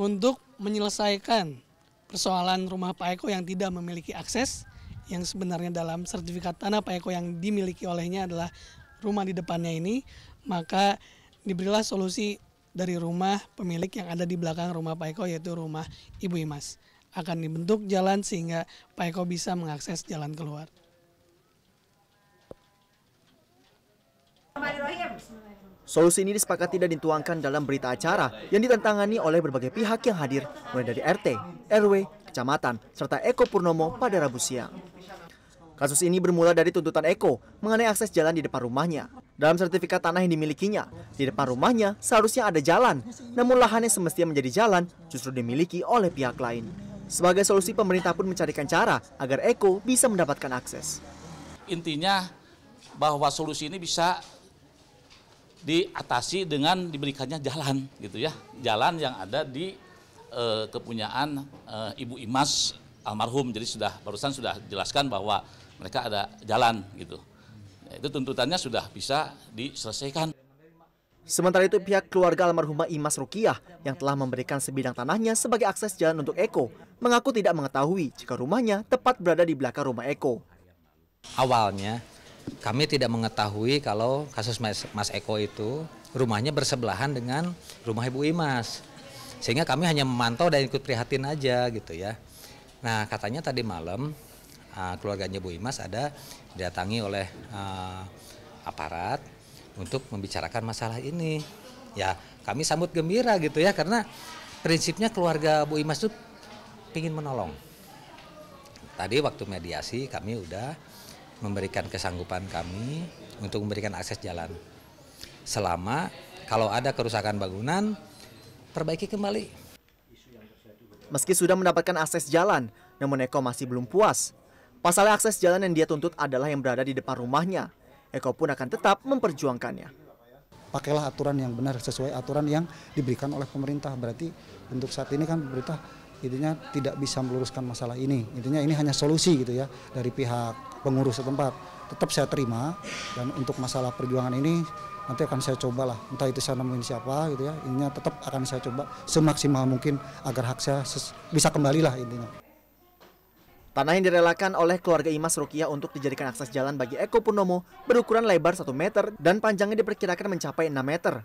untuk menyelesaikan persoalan rumah Pak Eko yang tidak memiliki akses yang sebenarnya dalam sertifikat tanah Pak Eko yang dimiliki olehnya adalah rumah di depannya ini maka diberilah solusi dari rumah pemilik yang ada di belakang rumah Pak Eko yaitu rumah Ibu Imas akan dibentuk jalan sehingga Pak Eko bisa mengakses jalan keluar. Solusi ini disepakati dan dituangkan dalam berita acara yang ditantangani oleh berbagai pihak yang hadir, mulai dari RT, RW, kecamatan, serta Eko Purnomo pada Rabu siang. Kasus ini bermula dari tuntutan Eko mengenai akses jalan di depan rumahnya. Dalam sertifikat tanah yang dimilikinya, di depan rumahnya seharusnya ada jalan, namun lahannya semestinya menjadi jalan justru dimiliki oleh pihak lain. Sebagai solusi, pemerintah pun mencarikan cara agar Eko bisa mendapatkan akses. Intinya bahwa solusi ini bisa diatasi dengan diberikannya jalan gitu ya jalan yang ada di e, kepunyaan e, Ibu Imas almarhum jadi sudah barusan sudah jelaskan bahwa mereka ada jalan gitu ya, itu tuntutannya sudah bisa diselesaikan Sementara itu pihak keluarga almarhumah Imas Rukiah yang telah memberikan sebidang tanahnya sebagai akses jalan untuk Eko mengaku tidak mengetahui jika rumahnya tepat berada di belakang rumah Eko. Awalnya kami tidak mengetahui kalau kasus Mas, Mas Eko itu rumahnya bersebelahan dengan rumah Ibu Imas. Sehingga kami hanya memantau dan ikut prihatin aja gitu ya. Nah katanya tadi malam uh, keluarganya Bu Imas ada didatangi oleh uh, aparat untuk membicarakan masalah ini. Ya kami sambut gembira gitu ya karena prinsipnya keluarga Bu Imas itu ingin menolong. Tadi waktu mediasi kami udah memberikan kesanggupan kami untuk memberikan akses jalan. Selama kalau ada kerusakan bangunan, perbaiki kembali. Meski sudah mendapatkan akses jalan, namun Eko masih belum puas. Pasalnya akses jalan yang dia tuntut adalah yang berada di depan rumahnya. Eko pun akan tetap memperjuangkannya pakailah aturan yang benar sesuai aturan yang diberikan oleh pemerintah. Berarti untuk saat ini kan pemerintah intinya tidak bisa meluruskan masalah ini intinya ini hanya solusi gitu ya dari pihak pengurus setempat tetap saya terima dan untuk masalah perjuangan ini nanti akan saya coba lah entah itu saya nemuin siapa gitu ya intinya tetap akan saya coba semaksimal mungkin agar hak saya bisa kembali lah intinya Tanah yang direlakan oleh keluarga Imas Rukia untuk dijadikan akses jalan bagi Eko Purnomo berukuran lebar 1 meter dan panjangnya diperkirakan mencapai 6 meter.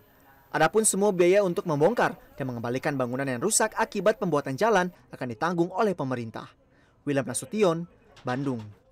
Adapun semua biaya untuk membongkar dan mengembalikan bangunan yang rusak akibat pembuatan jalan akan ditanggung oleh pemerintah. William Nasution, Bandung.